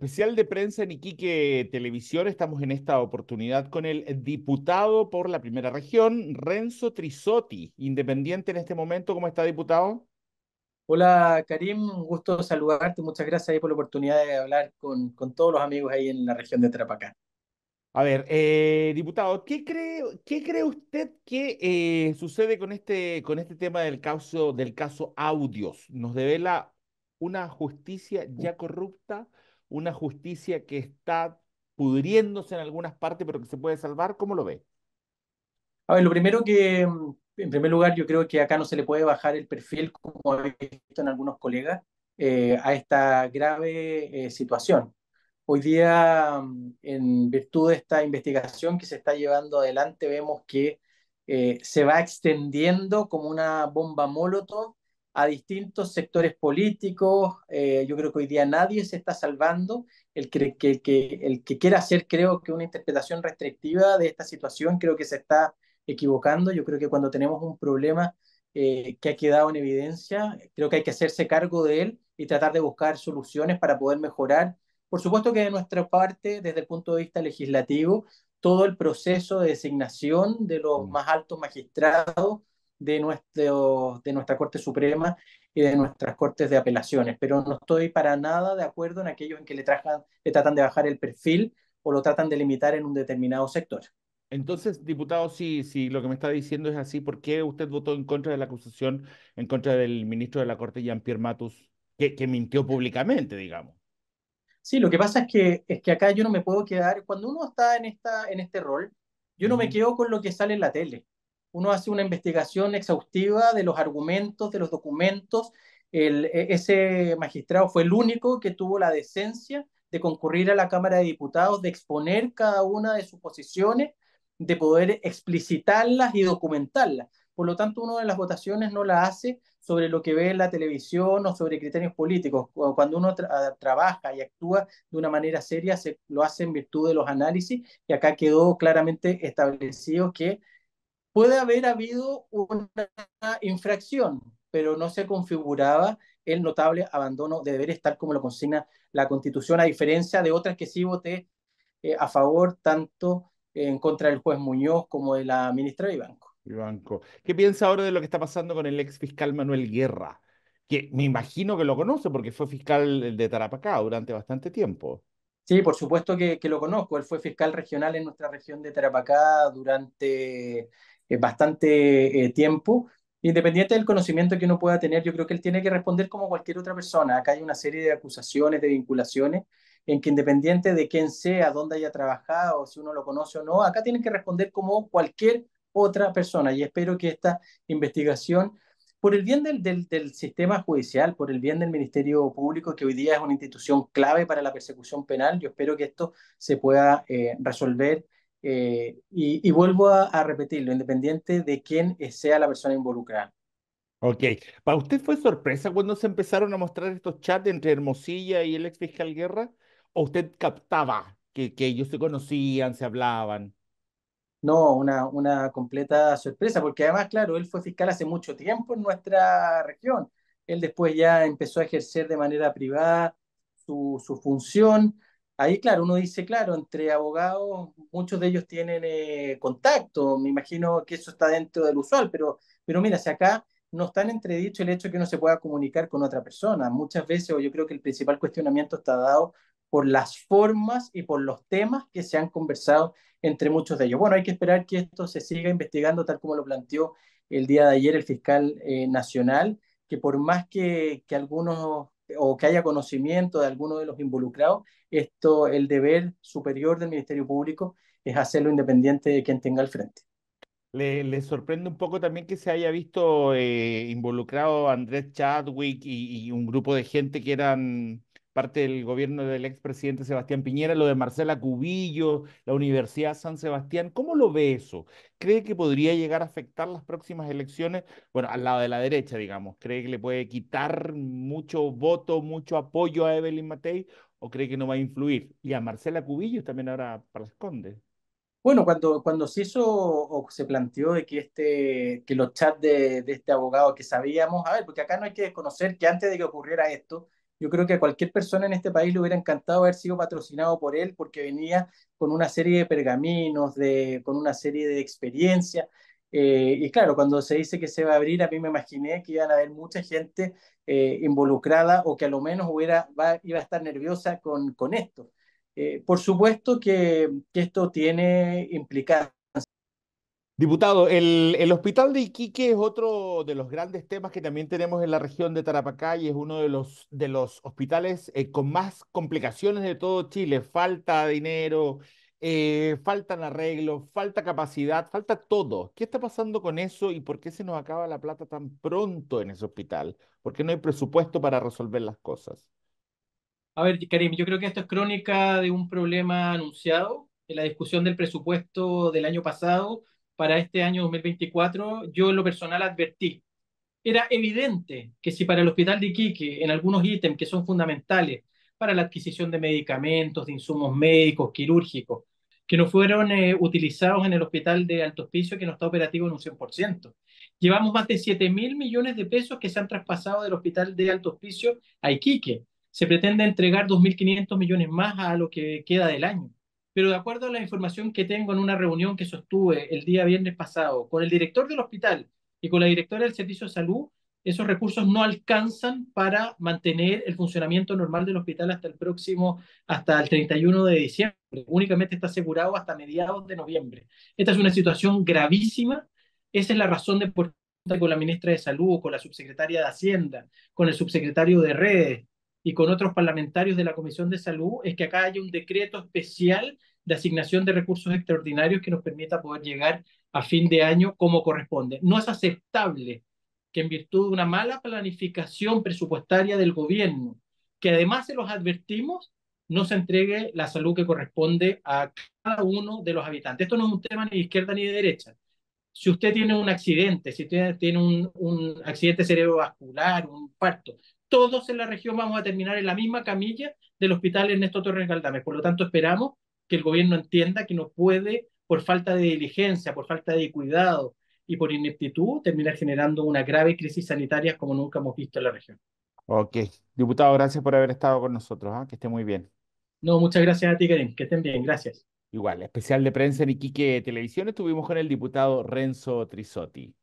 especial de prensa en Iquique Televisión estamos en esta oportunidad con el diputado por la primera región, Renzo Trisotti, independiente en este momento. ¿Cómo está, diputado? Hola, Karim. Un gusto saludarte. Muchas gracias por la oportunidad de hablar con, con todos los amigos ahí en la región de Tarapacá. A ver, eh, diputado, ¿qué cree, qué cree usted que eh, sucede con este, con este tema del caso, del caso Audios? ¿Nos devela una justicia ya corrupta? una justicia que está pudriéndose en algunas partes, pero que se puede salvar? ¿Cómo lo ve? A ver, lo primero que, en primer lugar, yo creo que acá no se le puede bajar el perfil, como he visto en algunos colegas, eh, a esta grave eh, situación. Hoy día, en virtud de esta investigación que se está llevando adelante, vemos que eh, se va extendiendo como una bomba molotov a distintos sectores políticos. Eh, yo creo que hoy día nadie se está salvando. El que, que, el que quiera hacer, creo que una interpretación restrictiva de esta situación, creo que se está equivocando. Yo creo que cuando tenemos un problema eh, que ha quedado en evidencia, creo que hay que hacerse cargo de él y tratar de buscar soluciones para poder mejorar. Por supuesto que de nuestra parte, desde el punto de vista legislativo, todo el proceso de designación de los mm. más altos magistrados de, nuestro, de nuestra Corte Suprema y de nuestras Cortes de Apelaciones, pero no estoy para nada de acuerdo en aquellos en que le, le tratan de bajar el perfil o lo tratan de limitar en un determinado sector. Entonces, diputado, si, lo que me está diciendo es así, ¿por qué usted votó en contra de la acusación, en contra del ministro de la Corte, Jean-Pierre Matus, que, mintió públicamente, digamos? Sí, lo que pasa es que, es que acá yo no me puedo quedar, cuando uno está en, esta, en este rol, yo no me quedo con lo que sale en la tele uno hace una investigación exhaustiva de los argumentos, de los documentos. E, ese magistrado fue el único que tuvo la decencia de concurrir a la Cámara de Diputados, de exponer cada una de sus posiciones, de poder explicitarlas y documentarlas. Por lo tanto, uno de las votaciones no la hace sobre lo que ve en la televisión o sobre criterios políticos. Cuando uno ah, trabaja y actúa de una manera seria, se lo hace en virtud de los análisis y acá quedó claramente establecido que Puede haber habido una infracción, pero no se configuraba el notable abandono de deberes, tal como lo consigna la Constitución, a diferencia de otras que sí voté eh, a favor, tanto en contra del juez Muñoz como de la ministra de Ibanco. ¿Qué piensa ahora de lo que está pasando con el ex fiscal Manuel Guerra? Que me imagino que lo conoce porque fue fiscal de Tarapacá durante bastante tiempo. Sí, por supuesto que lo conozco. Él fue fiscal regional en nuestra región de Tarapacá durante eh, bastante eh, tiempo. Independiente del conocimiento que uno pueda tener, yo creo que él tiene que responder como cualquier otra persona. Acá hay una serie de acusaciones, de vinculaciones, en que independiente de quién sea, dónde haya trabajado, si uno lo conoce o no, acá tiene que responder como cualquier otra persona. Y espero que esta investigación, por el bien del, del, sistema judicial, por el bien del Ministerio Público, que hoy día es una institución clave para la persecución penal, yo espero que esto se pueda eh, resolver eh, y, vuelvo a, repetirlo, independiente de quién sea la persona involucrada. Ok. ¿Para usted fue sorpresa cuando se empezaron a mostrar estos chats entre Hermosilla y el ex fiscal Guerra? ¿O usted captaba que, que ellos se conocían, se hablaban? No, una, una completa sorpresa, porque además, claro, él fue fiscal hace mucho tiempo en nuestra región. Él después ya empezó a ejercer de manera privada su, su función Ahí, claro, uno dice, claro, entre abogados, muchos de ellos tienen eh, contacto, me imagino que eso está dentro del usual, pero, pero mira, si acá no está entredicho el hecho de que uno se pueda comunicar con otra persona. Muchas veces, o yo creo que el principal cuestionamiento está dado por las formas y por los temas que se han conversado entre muchos de ellos. Bueno, hay que esperar que esto se siga investigando tal como lo planteó el día de ayer el fiscal eh, nacional, que por más que algunos o que haya conocimiento de alguno de los involucrados, esto, el deber superior del Ministerio Público es hacerlo independiente de quien tenga al frente. Le, sorprende un poco también que se haya visto eh, involucrado Andrés Chadwick y, un grupo de gente que eran parte del gobierno del expresidente Sebastián Piñera, lo de Marcela Cubillo, la Universidad San Sebastián. ¿Cómo lo ve eso? ¿Cree que podría llegar a afectar las próximas elecciones? Bueno, al lado de la derecha, digamos. ¿Cree que le puede quitar mucho voto, mucho apoyo a Evelyn Matei? ¿O cree que no va a influir? Y a Marcela Cubillo también ahora para las Bueno, cuando, cuando se hizo o se planteó de que, este, que los chats de este abogado que sabíamos, a ver, porque acá no hay que desconocer que antes de que ocurriera esto, yo creo que a cualquier persona en este país le hubiera encantado haber sido patrocinado por él porque venía con una serie de pergaminos, de, con una serie de experiencias. Eh, y claro, cuando se dice que se va a abrir, a mí me imaginé que iban a haber mucha gente eh, involucrada o que a lo menos hubiera, iba a estar nerviosa con, con esto. Eh, por supuesto que, esto tiene implicado. Diputado, el, el, hospital de Iquique es otro de los grandes temas que también tenemos en la región de Tarapacá y es uno de los, de los hospitales eh, con más complicaciones de todo Chile. Falta dinero, eh, faltan arreglos, falta capacidad, falta todo. ¿Qué está pasando con eso y por qué se nos acaba la plata tan pronto en ese hospital? ¿Por qué no hay presupuesto para resolver las cosas? A ver, Karim, yo creo que esto es crónica de un problema anunciado en la discusión del presupuesto del año pasado para este año 2024, yo en lo personal advertí. Era evidente que si para el Hospital de Iquique, en algunos ítems que son fundamentales para la adquisición de medicamentos, de insumos médicos, quirúrgicos, que no fueron eh, utilizados en el Hospital de Alto Hospicio, que no está operativo en un 100%. Llevamos más de 7 mil millones de pesos que se han traspasado del Hospital de Alto Hospicio a Iquique. Se pretende entregar 2.500 millones más a lo que queda del año pero de acuerdo a la información que tengo en una reunión que sostuve el día viernes pasado con el director del hospital y con la directora del servicio de salud, esos recursos no alcanzan para mantener el funcionamiento normal del hospital hasta el próximo, hasta el 31 de diciembre. Únicamente está asegurado hasta mediados de noviembre. Esta es una situación gravísima. Esa es la razón de por qué con la ministra de Salud, con la subsecretaria de Hacienda, con el subsecretario de Redes y con otros parlamentarios de la Comisión de Salud, es que acá hay un decreto especial de asignación de recursos extraordinarios que nos permita poder llegar a fin de año como corresponde. No es aceptable que en virtud de una mala planificación presupuestaria del gobierno, que además se los advertimos, no se entregue la salud que corresponde a cada uno de los habitantes. Esto no es un tema ni de izquierda ni de derecha. Si usted tiene un accidente, si usted tiene un, un accidente cerebrovascular, un parto, todos en la región vamos a terminar en la misma camilla del hospital Ernesto Torres Galdames. Por lo tanto, esperamos que el gobierno entienda que no puede, por falta de diligencia, por falta de cuidado y por ineptitud, terminar generando una grave crisis sanitaria como nunca hemos visto en la región. Ok. Diputado, gracias por haber estado con nosotros. ¿ah? Que esté muy bien. No, muchas gracias a ti, Karim. Que estén bien. Gracias. Igual, especial de prensa en Iquique Televisión. Estuvimos con el diputado Renzo Trisotti.